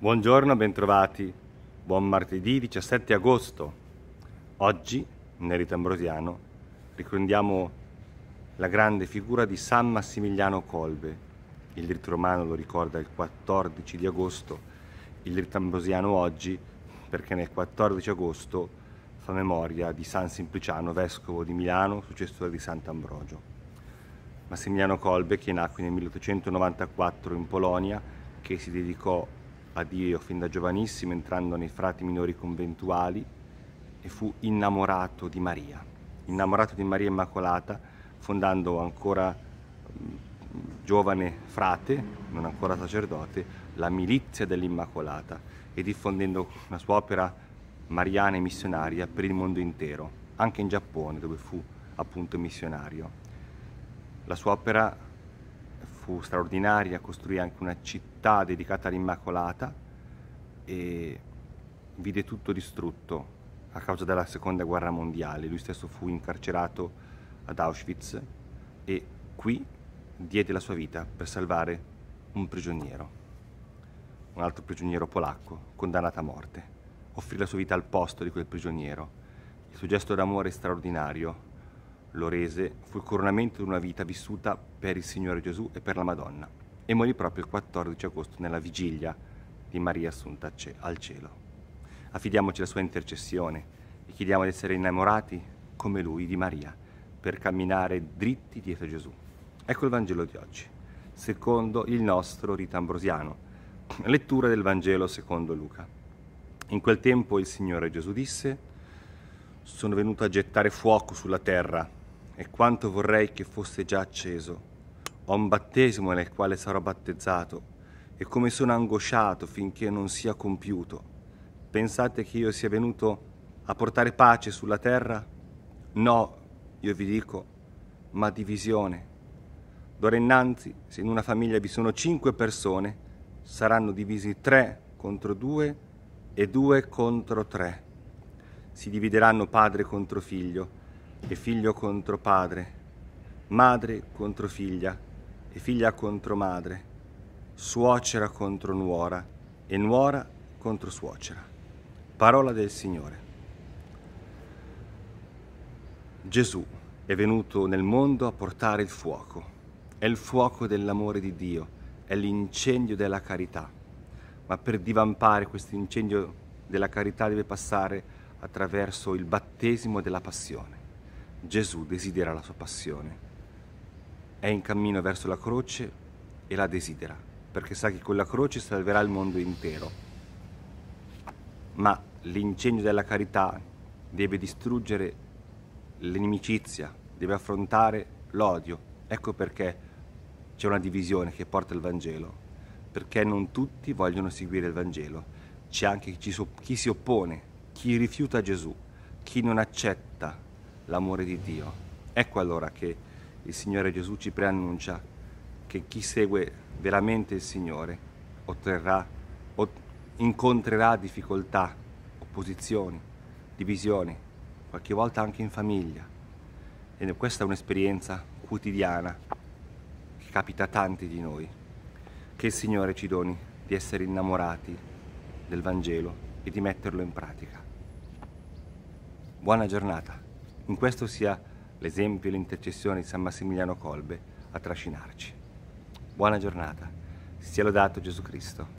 Buongiorno, bentrovati. Buon martedì 17 agosto. Oggi, nel rito ambrosiano, ricordiamo la grande figura di San Massimiliano Colbe. Il rito romano lo ricorda il 14 di agosto, il rito ambrosiano oggi perché nel 14 agosto fa memoria di San Simpliciano, vescovo di Milano, successore di Sant'Ambrogio. Massimiliano Colbe, che nacque nel 1894 in Polonia, che si dedicò a Dio fin da giovanissimo entrando nei frati minori conventuali e fu innamorato di Maria, innamorato di Maria Immacolata, fondando ancora mm, giovane frate, non ancora sacerdote, la Milizia dell'Immacolata e diffondendo la sua opera mariana e missionaria per il mondo intero, anche in Giappone dove fu appunto missionario. La sua opera fu straordinaria, costruì anche una città dedicata all'Immacolata e vide tutto distrutto a causa della seconda guerra mondiale. Lui stesso fu incarcerato ad Auschwitz e qui diede la sua vita per salvare un prigioniero, un altro prigioniero polacco condannato a morte. Offrì la sua vita al posto di quel prigioniero. Il suo gesto d'amore straordinario Lorese fu il coronamento di una vita vissuta per il Signore Gesù e per la Madonna e morì proprio il 14 agosto nella vigilia di Maria Assunta al cielo. Affidiamoci alla sua intercessione e chiediamo di essere innamorati come lui di Maria per camminare dritti dietro Gesù. Ecco il Vangelo di oggi, secondo il nostro rito ambrosiano. Lettura del Vangelo secondo Luca. In quel tempo il Signore Gesù disse, sono venuto a gettare fuoco sulla terra e quanto vorrei che fosse già acceso. Ho un battesimo nel quale sarò battezzato e come sono angosciato finché non sia compiuto. Pensate che io sia venuto a portare pace sulla terra? No, io vi dico, ma divisione. D'ora innanzi, se in una famiglia vi sono cinque persone, saranno divisi tre contro due e due contro tre. Si divideranno padre contro figlio e figlio contro padre, madre contro figlia e figlia contro madre, suocera contro nuora e nuora contro suocera. Parola del Signore. Gesù è venuto nel mondo a portare il fuoco. È il fuoco dell'amore di Dio, è l'incendio della carità. Ma per divampare questo incendio della carità deve passare attraverso il battesimo della passione. Gesù desidera la sua passione. È in cammino verso la croce e la desidera, perché sa che con la croce salverà il mondo intero. Ma l'incendio della carità deve distruggere l'inimicizia, deve affrontare l'odio. Ecco perché c'è una divisione che porta il Vangelo, perché non tutti vogliono seguire il Vangelo. C'è anche chi si oppone, chi rifiuta Gesù, chi non accetta l'amore di Dio. Ecco allora che il Signore Gesù ci preannuncia che chi segue veramente il Signore otterrà, ot incontrerà difficoltà, opposizioni, divisioni, qualche volta anche in famiglia. E questa è un'esperienza quotidiana che capita a tanti di noi. Che il Signore ci doni di essere innamorati del Vangelo e di metterlo in pratica. Buona giornata. In questo sia l'esempio e l'intercessione di San Massimiliano Colbe a trascinarci. Buona giornata. Sia lodato Gesù Cristo.